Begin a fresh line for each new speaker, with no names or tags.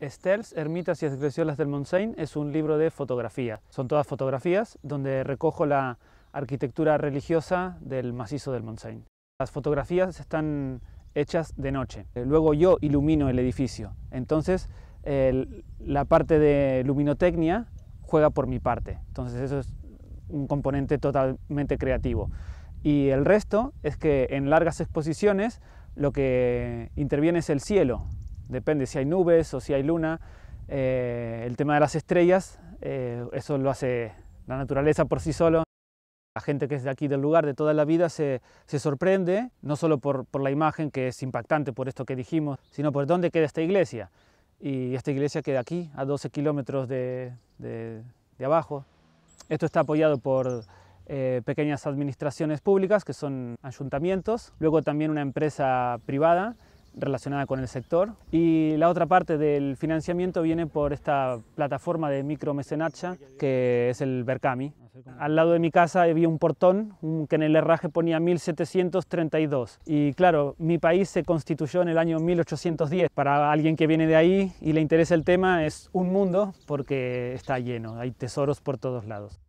Estels, Ermitas y excreciolas del Montseny es un libro de fotografía. Son todas fotografías donde recojo la arquitectura religiosa del macizo del Montseny. Las fotografías están hechas de noche. Eh, luego yo ilumino el edificio. Entonces la parte de luminotecnia juega por mi parte. Entonces eso es un componente totalmente creativo. Y el resto es que en largas exposiciones lo que interviene es el cielo, depende si hay nubes o si hay luna. Eh, el tema de las estrellas, eh, eso lo hace la naturaleza por sí solo. La gente que es de aquí del lugar de toda la vida se, se sorprende, no solo por, por, la imagen que es impactante por esto que dijimos, sino por dónde queda esta iglesia. Y esta iglesia queda aquí, a 12 kilómetros de, de, abajo. Esto está apoyado por eh, pequeñas administraciones públicas, que son ayuntamientos, luego también una empresa privada relacionada con el sector. Y la otra parte del financiamiento viene por esta plataforma de micro-mecenacha que es el Bercami. Al lado de mi casa había un portón que en el herraje ponía 1732. Y claro, mi país se constituyó en el año 1810. Para alguien que viene de ahí y le interesa el tema, es un mundo porque está lleno, hay tesoros por todos lados.